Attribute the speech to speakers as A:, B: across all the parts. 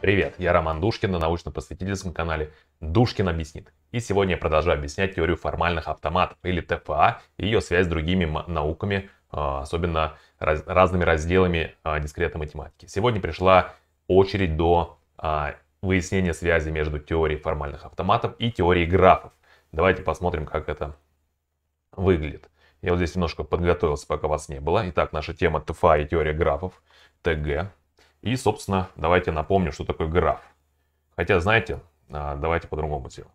A: Привет, я Роман Душкин на научно-просветительском канале Душкин объяснит. И сегодня я продолжаю объяснять теорию формальных автоматов или ТФА и ее связь с другими науками, а, особенно раз, разными разделами а, дискретной математики. Сегодня пришла очередь до а, выяснения связи между теорией формальных автоматов и теорией графов. Давайте посмотрим, как это выглядит. Я вот здесь немножко подготовился, пока вас не было. Итак, наша тема ТФА и теория графов, ТГ. И, собственно, давайте напомню, что такое граф. Хотя, знаете, а, давайте по-другому сделаем.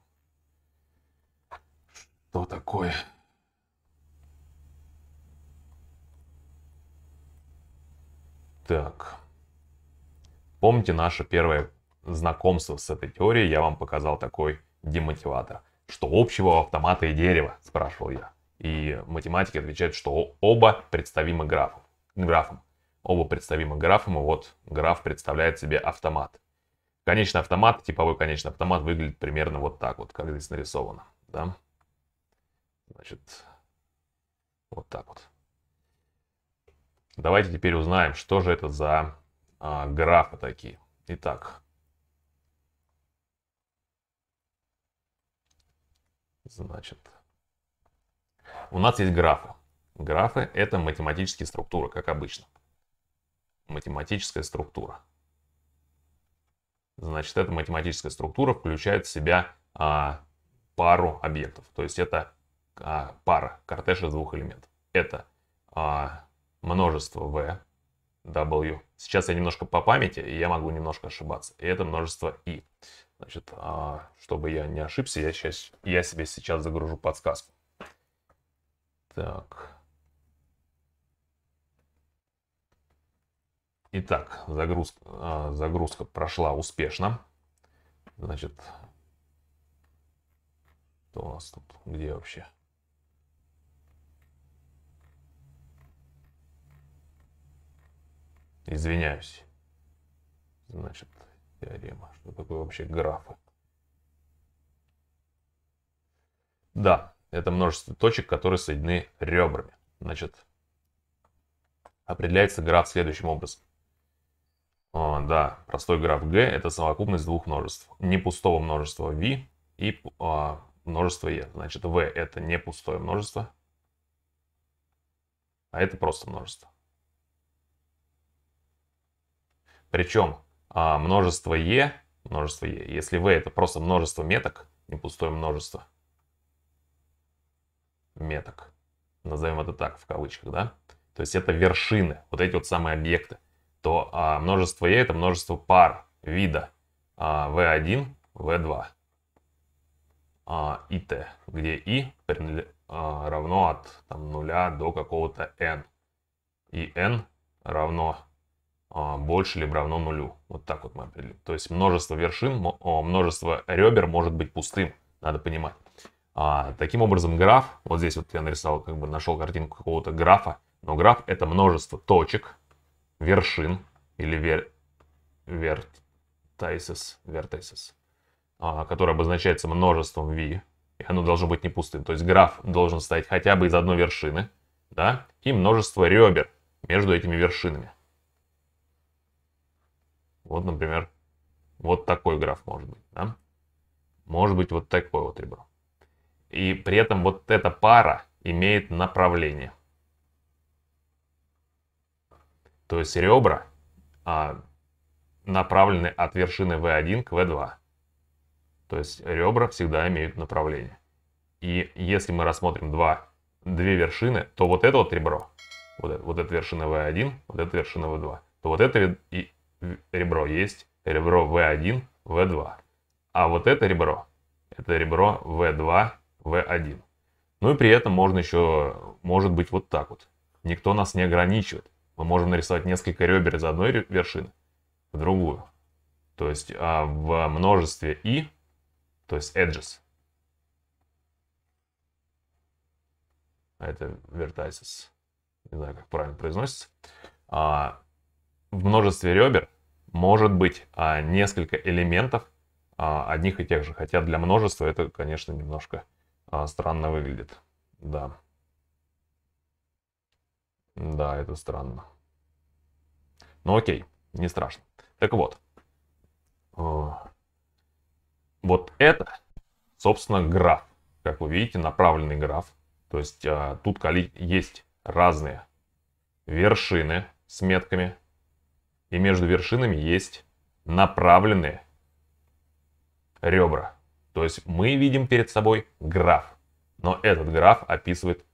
A: Что такое? Так. Помните наше первое знакомство с этой теорией? Я вам показал такой демотиватор. Что общего у автомата и дерева? Спрашивал я. И математики отвечают, что оба представимы графом. графом. Оба представимы графом, и вот граф представляет себе автомат. Конечный автомат, типовой конечный автомат выглядит примерно вот так вот, как здесь нарисовано. Да? Значит, вот так вот. Давайте теперь узнаем, что же это за а, графы такие. Итак, значит, у нас есть графы. Графы это математические структуры, как обычно математическая структура. Значит, эта математическая структура включает в себя а, пару объектов. То есть это а, пара, кортеж из двух элементов. Это а, множество v, w. Сейчас я немножко по памяти, и я могу немножко ошибаться. И это множество i. Значит, а, чтобы я не ошибся, я, сейчас, я себе сейчас загружу подсказку. Так. Итак, загрузка, а, загрузка прошла успешно. Значит, что у нас тут, где вообще? Извиняюсь. Значит, теорема. Что такое вообще графы? Да, это множество точек, которые соединены ребрами. Значит, определяется граф следующим образом. Э, да, простой граф G – это совокупность двух множеств. Не пустого множества V и а, э, множество E. Значит, V – это не пустое множество, а это просто множество. Причем а, э, множество E, множество E, если V – это просто множество меток, не пустое множество меток, назовем это так в кавычках, да? То есть это вершины, вот эти вот самые объекты то а, множество E это множество пар вида а, V1, V2 а, и T, где I а, равно от там, 0 до какого-то N. И N равно а, больше либо равно нулю. Вот так вот мы определим. То есть множество вершин, множество ребер может быть пустым, надо понимать. А, таким образом, граф, вот здесь вот я нарисовал, как бы нашел картинку какого-то графа, но граф это множество точек, вершин или вер... вертайсис, вертайсис, а, который обозначается множеством v, и оно должно быть не пустым. То есть граф должен состоять хотя бы из одной вершины, да, и множество ребер между этими вершинами. Вот, например, вот такой граф может быть, да? Может быть вот такой вот ребро. И при этом вот эта пара имеет направление. То есть ребра а, направлены от вершины V1 к V2. То есть ребра всегда имеют направление. И если мы рассмотрим два, две вершины, то вот это вот ребро, вот, это, вот эта вершина V1, вот эта вершина V2, то вот это ребро есть ребро V1, V2. А вот это ребро, это ребро V2, V1. Ну и при этом можно еще, может быть вот так вот. Никто нас не ограничивает мы можем нарисовать несколько ребер из одной вершины в другую. То есть а в множестве и, то есть edges. А это vertices. Не знаю, как правильно произносится. А, в множестве ребер может быть а, несколько элементов а, одних и тех же. Хотя для множества это, конечно, немножко а, странно выглядит. Да. Да, это странно. Ну окей, не страшно. Так вот. Э, вот это, собственно, граф. Как вы видите, направленный граф. То есть а, тут есть разные вершины с метками. И между вершинами есть направленные ребра. То есть мы видим перед собой граф. Но этот граф описывает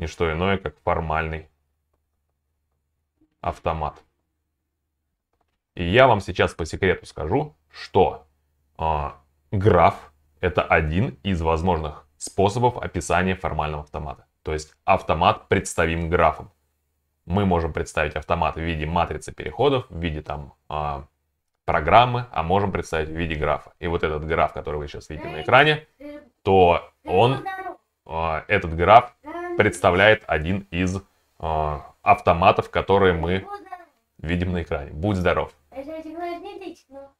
A: не что иное, как формальный автомат. И я вам сейчас по секрету скажу, что э, граф это один из возможных способов описания формального автомата. То есть автомат представим графом. Мы можем представить автомат в виде матрицы переходов, в виде там э, программы, а можем представить в виде графа. И вот этот граф, который вы сейчас видите на экране, э, то э, он, э, этот граф представляет один из э, автоматов, которые мы видим на экране. Будь здоров.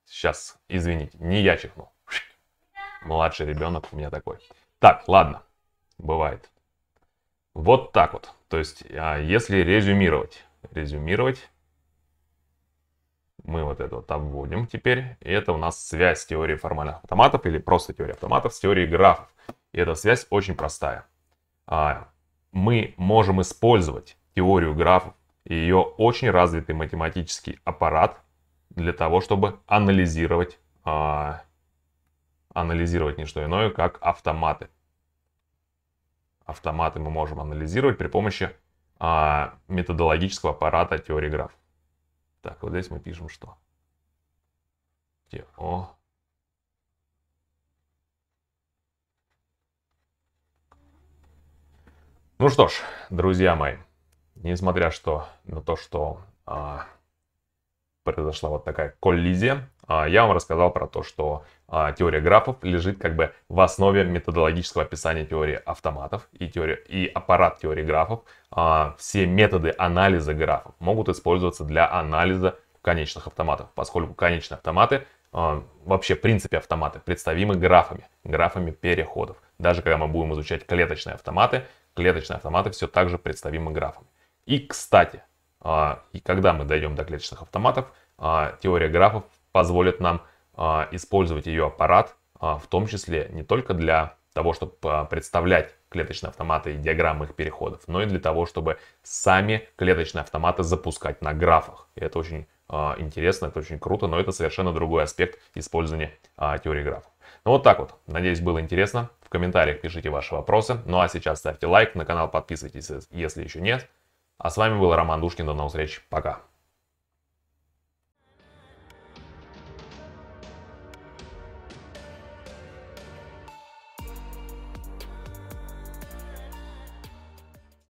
A: Сейчас, извините, не я чихнул. Младший ребенок у меня такой. Так, ладно, бывает. Вот так вот. То есть, а, если резюмировать, резюмировать, мы вот это вот обводим теперь. И это у нас связь теории формальных автоматов или просто теории автоматов с теорией графов. И эта связь очень простая. А, мы можем использовать теорию графов и ее очень развитый математический аппарат для того, чтобы анализировать, а, анализировать не что иное, как автоматы. Автоматы мы можем анализировать при помощи а, методологического аппарата теории графов. Так, вот здесь мы пишем что? Тео. Ну что ж, друзья мои, несмотря что, на то, что а, произошла вот такая коллизия, а, я вам рассказал про то, что а, теория графов лежит как бы в основе методологического описания теории автоматов и, теория, и аппарат теории графов. А, все методы анализа графов могут использоваться для анализа конечных автоматов, поскольку конечные автоматы, а, вообще в принципе автоматы, представимы графами, графами переходов. Даже когда мы будем изучать клеточные автоматы, клеточные автоматы все так же представимы графами. И, кстати, а, и когда мы дойдем до клеточных автоматов, а, теория графов позволит нам а, использовать ее аппарат, в том числе не только для того, чтобы представлять клеточные автоматы и диаграммы их переходов, но и для того, чтобы сами клеточные автоматы запускать на графах. И это очень интересно, это очень круто, но это совершенно другой аспект использования теории графов. Ну вот так вот. Надеюсь, было интересно. В комментариях пишите ваши вопросы. Ну а сейчас ставьте лайк, на канал подписывайтесь, если еще нет. А с вами был Роман Душкин. До новых встреч. Пока.